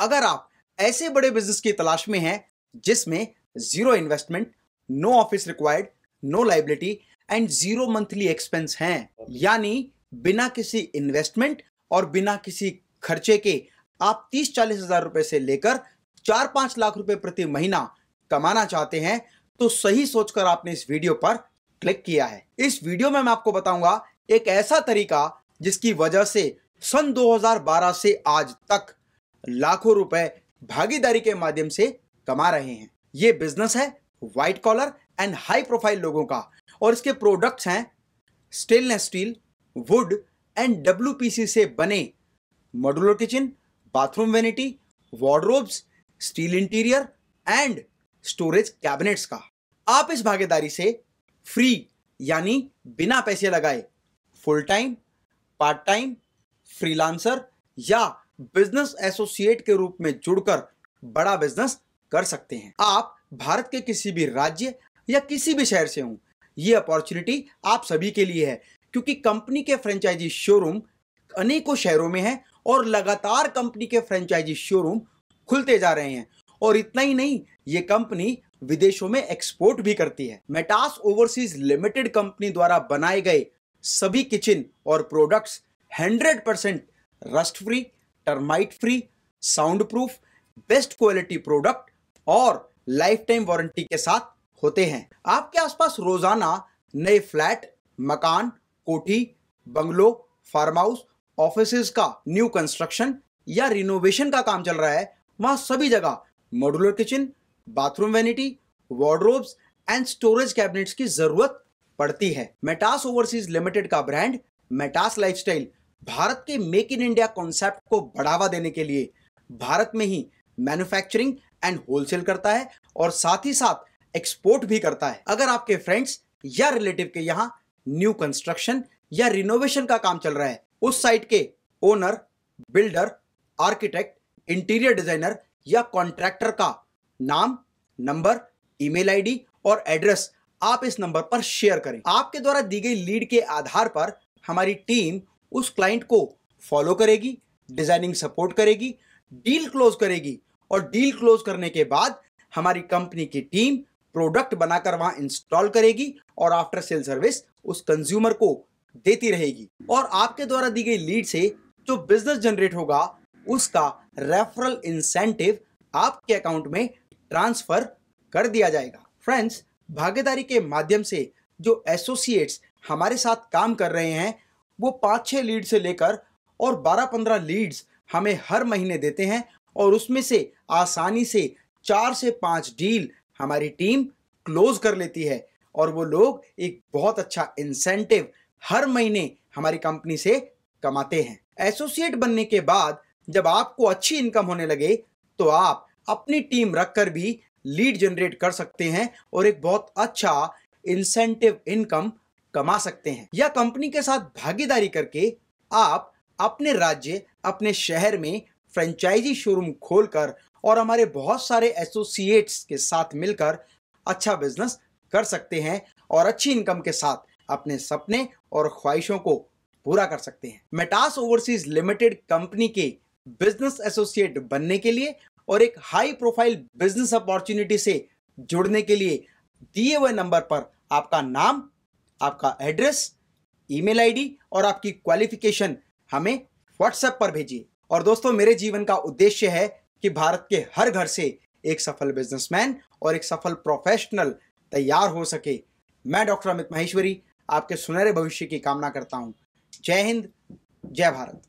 अगर आप ऐसे बड़े बिजनेस की तलाश में हैं जिसमें zero investment no office required no liability and zero monthly expense हैं यानी बिना किसी इन्वेस्टमेंट और बिना किसी खर्चे के आप तीस चालीस हजार रुपए से लेकर चार पांच लाख रुपए प्रति महीना कमाना चाहते हैं तो सही सोचकर आपने इस वीडियो पर क्लिक किया है इस वीडियो में मैं आपको बताऊंगा एक ऐसा तरीका जिसकी वजह से सन 2012 से आज तक लाखों रुपए भागीदारी के माध्यम से कमा रहे हैं ये बिजनेस है white collar and high profile लोगों का और इसके प्रोडक्ट्स हैं stainless steel wood and W से बने modular kitchen bathroom vanity wardrobes steel interior and storage cabinets का आप इस भागीदारी से फ्री यानी बिना पैसे लगाए full time part time freelancer या बिजनेस एसोसिएट के रूप में जुड़कर बड़ा बिजनेस कर सकते हैं आप भारत के किसी भी राज्य या किसी भी शहर से हों ये अपॉर्चुनिटी आप सभी के लिए है क्योंकि कंपनी के फ्रेंचाइजी शोरूम अनेकों शहरों में है और लगातार कंपनी के फ्रेंचाइजी शोरूम खुलते जा रहे हैं और इतना ही नहीं ये कंपनी विदेशों में एक्सपोर्ट भी करती है मेटास ओवरसीज लिमिटेड कंपनी द्वारा बनाए गए सभी किचन और products 100% rust free termite free soundproof best quality product और लाइफ टाइम वारंटी के साथ होते हैं आपके आसपास रोजाना नए फ्लैट मकान कोठी बंगलो फार्म हाउस ऑफिस का न्यू कंस्ट्रक्शन या रिनोवेशन का काम चल रहा है वहां सभी जगह modular kitchen bathroom vanity wardrobes and storage cabinets की जरूरत पड़ती है मेटास ओवरसीज लिमिटेड का ब्रांड मेटास लाइफस्टाइल भारत के मेक इन इंडिया कॉन्सेप्ट को बढ़ावा देने के लिए भारत में ही मैन्युफैक्चरिंग एंड होलसेल करता है और साथ ही साथ एक्सपोर्ट भी करता है अगर आपके फ्रेंड्स या रिलेटिव के यहाँ न्यू कंस्ट्रक्शन या रिनोवेशन का काम चल रहा है उस साइट के owner builder architect interior designer या कॉन्ट्रैक्टर का नाम नंबर ईमेल आईडी और एड्रेस आप इस नंबर पर शेयर करें आपके द्वारा दी गई लीड के आधार पर हमारी टीम उस क्लाइंट को फॉलो करेगी डिजाइनिंग सपोर्ट करेगी डील क्लोज करेगी और डील क्लोज करने के बाद हमारी कंपनी की टीम प्रोडक्ट बनाकर वहां इंस्टॉल करेगी और आफ्टर सेल सर्विस उस कंज्यूमर को देती रहेगी और आपके द्वारा दी गई लीड से जो बिजनेस जनरेट होगा उसका रेफरल इंसेंटिव आपके अकाउंट में ट्रांसफर कर दिया जाएगा फ्रेंड्स भागीदारी के माध्यम से जो एसोसिएट्स हमारे साथ काम कर रहे हैं वो पाँच छः लीड से लेकर और बारह पंद्रह लीड्स हमें हर महीने देते हैं और उसमें से आसानी से चार से पाँच डील हमारी टीम क्लोज कर लेती है और वो लोग एक बहुत अच्छा इंसेंटिव हर महीने हमारी कंपनी से कमाते हैं एसोसिएट बनने के बाद जब आपको अच्छी इनकम होने लगे तो आप अपनी टीम रखकर भी लीड जनरेट कर सकते हैं और एक बहुत अच्छा इंसेंटिव इनकम कमा सकते हैं या कंपनी के साथ भागीदारी करके आप अपने राज्य अपने शहर में फ्रेंचाइजी शोरूम खोलकर और हमारे बहुत सारे एसोसिएट्स के साथ मिलकर अच्छा बिजनेस कर सकते हैं और अच्छी इनकम के साथ अपने सपने और ख्वाहिशों को पूरा कर सकते हैं मेटास ओवरसीज लिमिटेड कंपनी के बिजनेस एसोसिएट बनने के लिए और एक हाई प्रोफाइल बिजनेस अपॉर्चुनिटी से जुड़ने के लिए दिए हुए नंबर पर आपका नाम आपका एड्रेस ईमेल आईडी और आपकी क्वालिफिकेशन हमें व्हाट्सएप पर भेजिए और दोस्तों मेरे जीवन का उद्देश्य है कि भारत के हर घर से एक सफल बिजनेसमैन और एक सफल प्रोफेशनल तैयार हो सके मैं डॉक्टर अमित महेश्वरी आपके सुनहरे भविष्य की कामना करता हूँ जय हिंद जय भारत